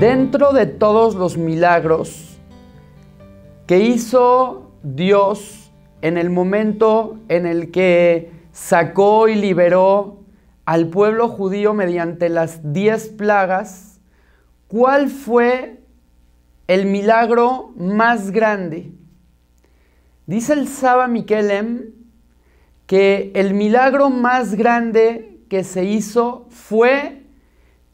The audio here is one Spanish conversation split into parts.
Dentro de todos los milagros que hizo Dios en el momento en el que sacó y liberó al pueblo judío mediante las diez plagas, ¿cuál fue el milagro más grande? Dice el Saba Miquelem que el milagro más grande que se hizo fue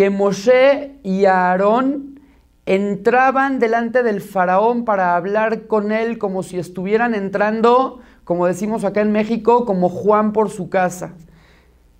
que Moshe y Aarón entraban delante del faraón para hablar con él como si estuvieran entrando, como decimos acá en México, como Juan por su casa.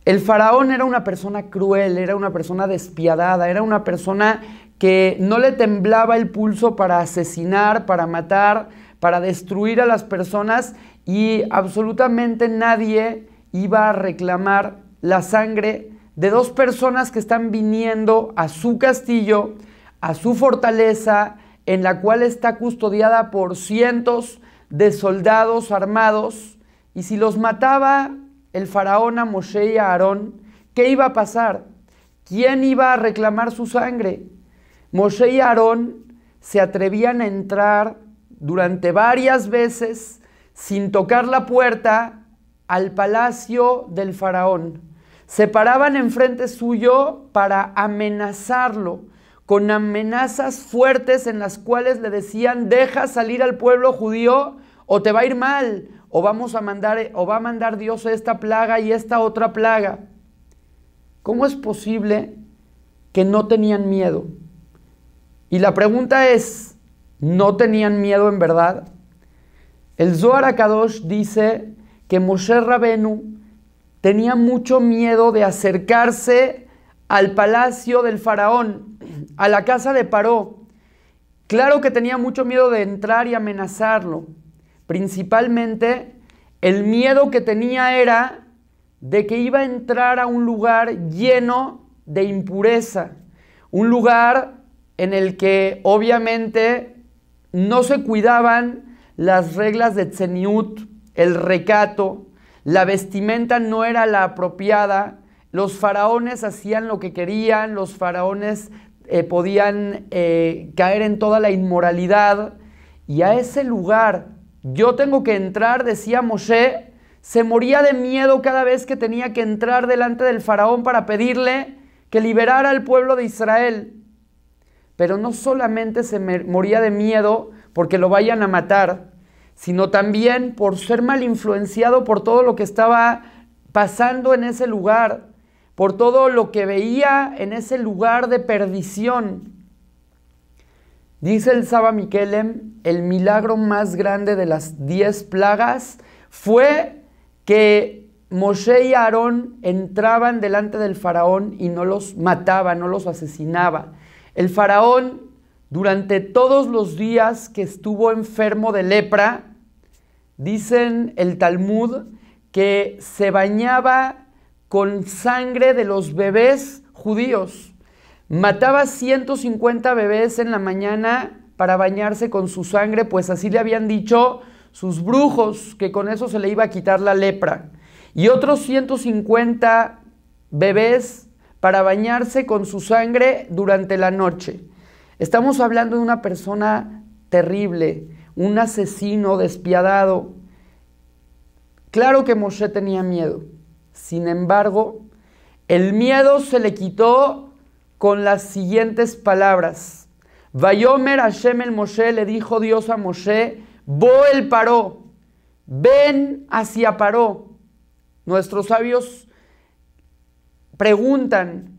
El faraón era una persona cruel, era una persona despiadada, era una persona que no le temblaba el pulso para asesinar, para matar, para destruir a las personas y absolutamente nadie iba a reclamar la sangre de dos personas que están viniendo a su castillo, a su fortaleza, en la cual está custodiada por cientos de soldados armados, y si los mataba el faraón a Moshe y a Aarón, ¿qué iba a pasar? ¿Quién iba a reclamar su sangre? Moshe y Aarón se atrevían a entrar durante varias veces sin tocar la puerta al palacio del faraón se paraban enfrente suyo para amenazarlo con amenazas fuertes en las cuales le decían, deja salir al pueblo judío o te va a ir mal, o vamos a mandar, o va a mandar Dios esta plaga y esta otra plaga. ¿Cómo es posible que no tenían miedo? Y la pregunta es, ¿no tenían miedo en verdad? El Zohar Akadosh dice que Moshe Rabenu tenía mucho miedo de acercarse al palacio del faraón, a la casa de Paró. Claro que tenía mucho miedo de entrar y amenazarlo. Principalmente el miedo que tenía era de que iba a entrar a un lugar lleno de impureza, un lugar en el que obviamente no se cuidaban las reglas de Tzeniut, el recato, la vestimenta no era la apropiada. Los faraones hacían lo que querían, los faraones eh, podían eh, caer en toda la inmoralidad. Y a ese lugar yo tengo que entrar, decía Moshe, se moría de miedo cada vez que tenía que entrar delante del faraón para pedirle que liberara al pueblo de Israel. Pero no solamente se moría de miedo porque lo vayan a matar, sino también por ser mal influenciado por todo lo que estaba pasando en ese lugar, por todo lo que veía en ese lugar de perdición. Dice el Saba Miquelem, el milagro más grande de las diez plagas fue que Moshe y Aarón entraban delante del faraón y no los mataba, no los asesinaba. El faraón, durante todos los días que estuvo enfermo de lepra, Dicen el Talmud que se bañaba con sangre de los bebés judíos. Mataba 150 bebés en la mañana para bañarse con su sangre, pues así le habían dicho sus brujos, que con eso se le iba a quitar la lepra. Y otros 150 bebés para bañarse con su sangre durante la noche. Estamos hablando de una persona terrible, un asesino despiadado. Claro que Moshe tenía miedo. Sin embargo, el miedo se le quitó con las siguientes palabras. Vayomer Hashem el Moshe le dijo Dios a Moshe, Bo el Paró, ven hacia Paró. Nuestros sabios preguntan,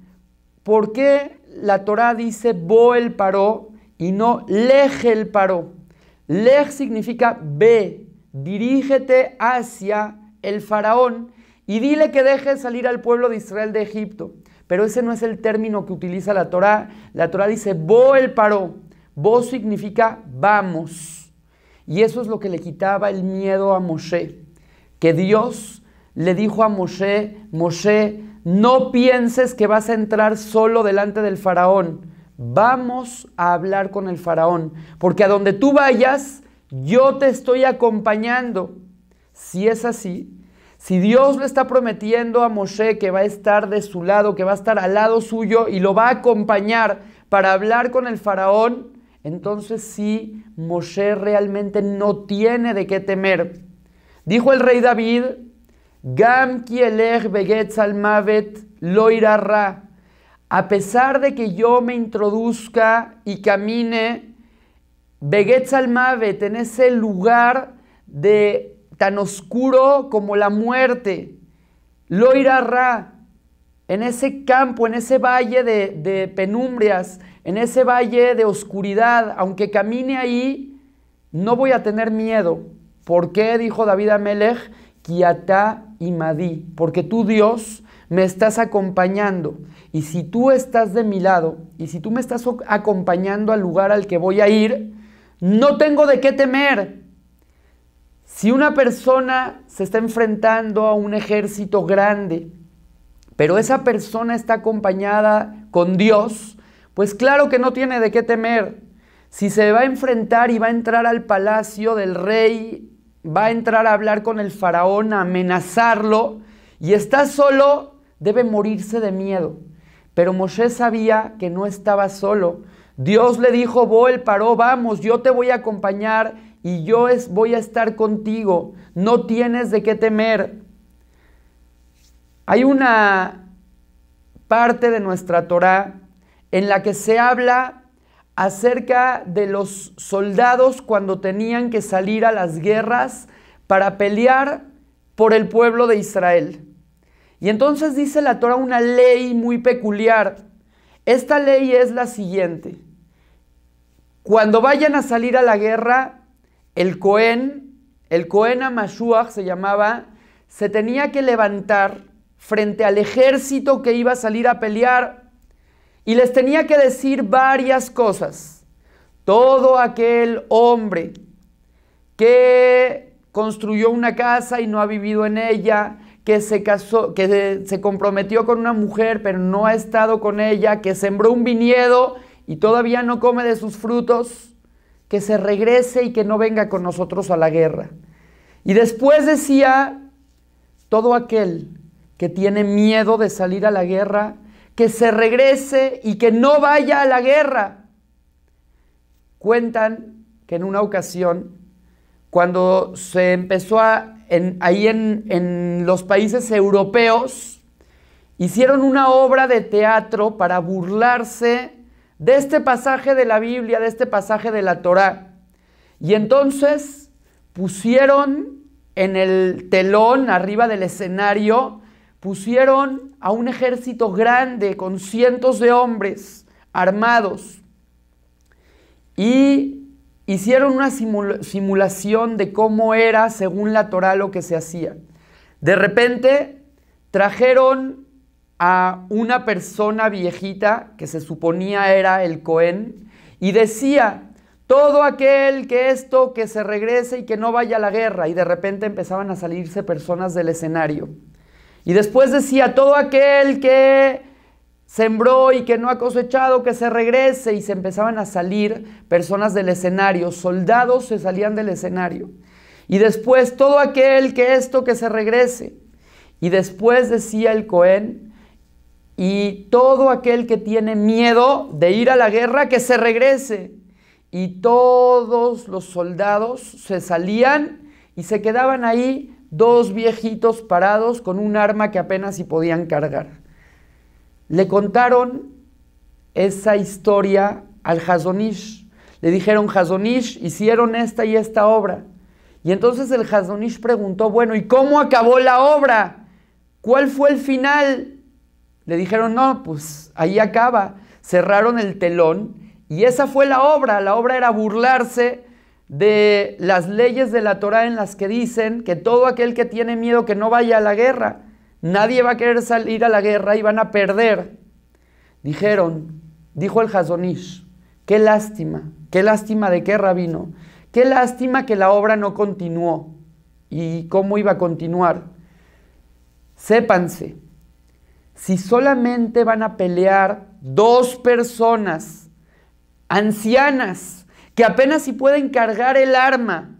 ¿por qué la Torah dice Bo el Paró y no Leje el Paró? Lej significa ve, dirígete hacia el faraón y dile que deje salir al pueblo de Israel de Egipto. Pero ese no es el término que utiliza la Torá. La Torá dice bo el paró. Bo significa vamos. Y eso es lo que le quitaba el miedo a Moshe. Que Dios le dijo a Moshe, Moshe, no pienses que vas a entrar solo delante del faraón vamos a hablar con el faraón, porque a donde tú vayas, yo te estoy acompañando. Si es así, si Dios le está prometiendo a Moshe que va a estar de su lado, que va a estar al lado suyo y lo va a acompañar para hablar con el faraón, entonces sí, Moshe realmente no tiene de qué temer. Dijo el rey David, Gam kielech beget salmavet lo a pesar de que yo me introduzca y camine, vegetz en ese lugar de tan oscuro como la muerte, lo ra en ese campo, en ese valle de, penumbrias, en ese valle de oscuridad, aunque camine ahí, no voy a tener miedo. ¿Por qué? Dijo David Amelech, Kiata Imadi, porque tú Dios me estás acompañando. Y si tú estás de mi lado, y si tú me estás acompañando al lugar al que voy a ir, no tengo de qué temer. Si una persona se está enfrentando a un ejército grande, pero esa persona está acompañada con Dios, pues claro que no tiene de qué temer. Si se va a enfrentar y va a entrar al palacio del rey, va a entrar a hablar con el faraón, a amenazarlo, y está solo, debe morirse de miedo. Pero Moshe sabía que no estaba solo. Dios le dijo, Boel, paró, vamos, yo te voy a acompañar y yo voy a estar contigo. No tienes de qué temer. Hay una parte de nuestra Torá en la que se habla acerca de los soldados cuando tenían que salir a las guerras para pelear por el pueblo de Israel. Y entonces dice la Torah una ley muy peculiar. Esta ley es la siguiente. Cuando vayan a salir a la guerra, el Cohen, el Cohen Amashuach se llamaba, se tenía que levantar frente al ejército que iba a salir a pelear y les tenía que decir varias cosas. Todo aquel hombre que construyó una casa y no ha vivido en ella, que se casó, que se, comprometió con una mujer pero no ha estado con ella, que sembró un viñedo y todavía no come de sus frutos, que se regrese y que no venga con nosotros a la guerra. Y después decía, todo aquel que tiene miedo de salir a la guerra, que se regrese y que no vaya a la guerra. Cuentan que en una ocasión cuando se empezó ahí en, en los países europeos, hicieron una obra de teatro para burlarse de este pasaje de la Biblia, de este pasaje de la Torá. Y entonces pusieron en el telón, arriba del escenario, pusieron a un ejército grande con cientos de hombres armados. Y hicieron una simulación de cómo era, según la Torah, lo que se hacía. De repente trajeron a una persona viejita que se suponía era el Cohen y decía, todo aquel que esto, que se regrese y que no vaya a la guerra. Y de repente empezaban a salirse personas del escenario. Y después decía, todo aquel que sembró y que no ha cosechado, que se regrese. Y se empezaban a salir personas del escenario, soldados se salían del escenario. Y después todo aquel que esto, que se regrese. Y después decía el Cohen, y todo aquel que tiene miedo de ir a la guerra, que se regrese. Y todos los soldados se salían y se quedaban ahí dos viejitos parados con un arma que apenas si podían cargar le contaron esa historia al Hazonish. Le dijeron, Hazonish, hicieron esta y esta obra. Y entonces el Hazonish preguntó, bueno, ¿y cómo acabó la obra? ¿Cuál fue el final? Le dijeron, no, pues ahí acaba. Cerraron el telón y esa fue la obra. La obra era burlarse de las leyes de la Torah en las que dicen que todo aquel que tiene miedo que no vaya a la guerra. Nadie va a querer salir a la guerra y van a perder. Dijeron, dijo el Hazonish, qué lástima, qué lástima de qué rabino, qué lástima que la obra no continuó y cómo iba a continuar. Sépanse, si solamente van a pelear dos personas ancianas que apenas si pueden cargar el arma,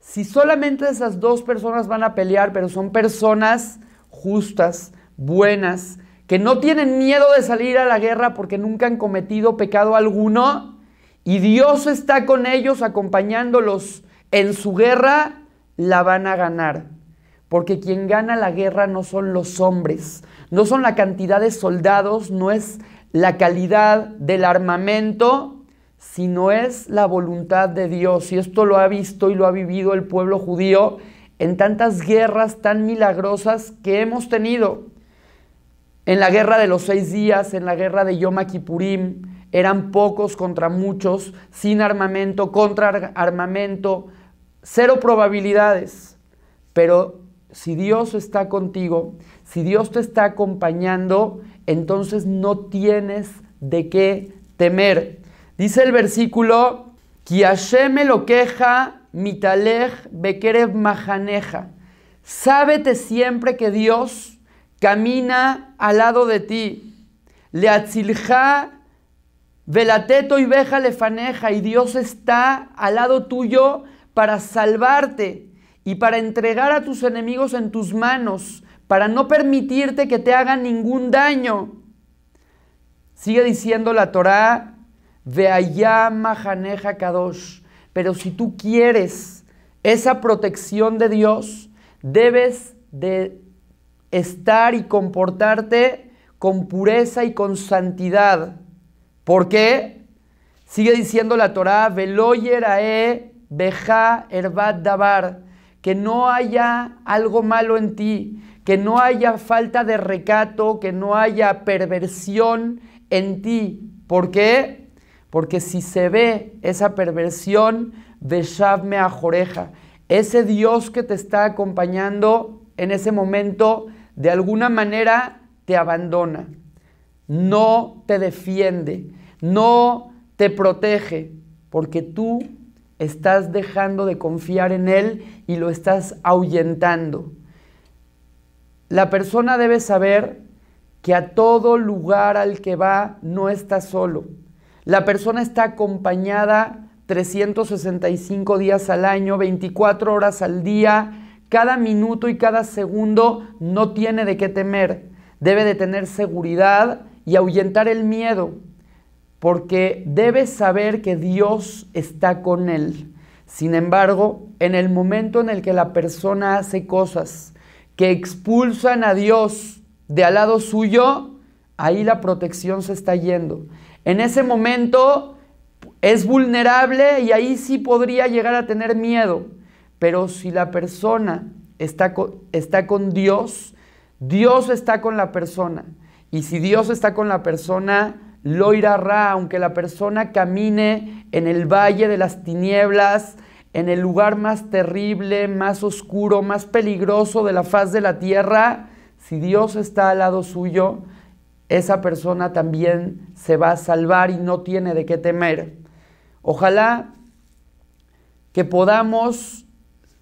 si solamente esas dos personas van a pelear, pero son personas justas, buenas, que no tienen miedo de salir a la guerra porque nunca han cometido pecado alguno, y Dios está con ellos acompañándolos en su guerra, la van a ganar. Porque quien gana la guerra no son los hombres, no son la cantidad de soldados, no es la calidad del armamento, sino es la voluntad de Dios. Y esto lo ha visto y lo ha vivido el pueblo judío en tantas guerras tan milagrosas que hemos tenido. En la guerra de los seis días, en la guerra de Yom Kippurim, eran pocos contra muchos, sin armamento, contra armamento, cero probabilidades. Pero si Dios está contigo, si Dios te está acompañando, entonces no tienes de qué temer. Dice el versículo, Ki Hashem lo queja Mitalej Bekerev Mahaneja. Sábete siempre que Dios camina al lado de ti. Leatzilja Velateto y veja lefaneja. Y Dios está al lado tuyo para salvarte y para entregar a tus enemigos en tus manos, para no permitirte que te hagan ningún daño. Sigue diciendo la Torá, allá Mahaneja Kadosh. Pero si tú quieres esa protección de Dios, debes de estar y comportarte con pureza y con santidad. ¿Por qué? Sigue diciendo la Torá, veloyerae beja davar, que no haya algo malo en ti, que no haya falta de recato, que no haya perversión en ti. ¿Por qué? Porque si se ve esa perversión de a joreja. ese Dios que te está acompañando en ese momento, de alguna manera te abandona, no te defiende, no te protege, porque tú estás dejando de confiar en Él y lo estás ahuyentando. La persona debe saber que a todo lugar al que va no está solo la persona está acompañada 365 días al año, 24 horas al día, cada minuto y cada segundo no tiene de qué temer. Debe de tener seguridad y ahuyentar el miedo, porque debe saber que Dios está con él. Sin embargo, en el momento en el que la persona hace cosas que expulsan a Dios de al lado suyo, ahí la protección se está yendo en ese momento es vulnerable y ahí sí podría llegar a tener miedo. Pero si la persona está con, Dios, Dios está con la persona. Y si Dios está con la persona, lo irá aunque la persona camine en el valle de las tinieblas, en el lugar más terrible, más oscuro, más peligroso de la faz de la tierra, si Dios está al lado suyo, esa persona también se va a salvar y no tiene de qué temer. Ojalá que podamos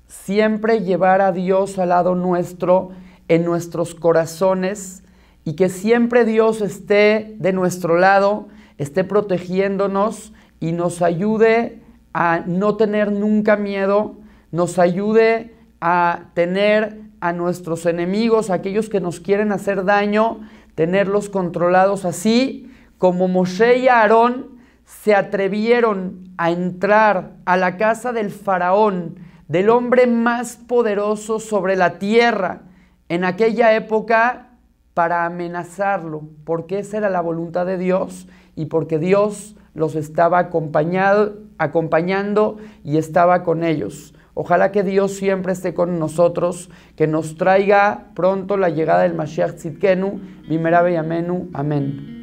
siempre llevar a Dios al lado nuestro, en nuestros corazones, y que siempre Dios esté de nuestro lado, esté protegiéndonos y nos ayude a no tener nunca miedo, nos ayude a tener a nuestros enemigos, a aquellos que nos quieren hacer daño, tenerlos controlados así como Moshe y Aarón se atrevieron a entrar a la casa del faraón, del hombre más poderoso sobre la tierra en aquella época para amenazarlo, porque esa era la voluntad de Dios y porque Dios los estaba acompañando y estaba con ellos. Ojalá que Dios siempre esté con nosotros, que nos traiga pronto la llegada del Mashiach Tzidkenu, Bimera Amenu. Amén.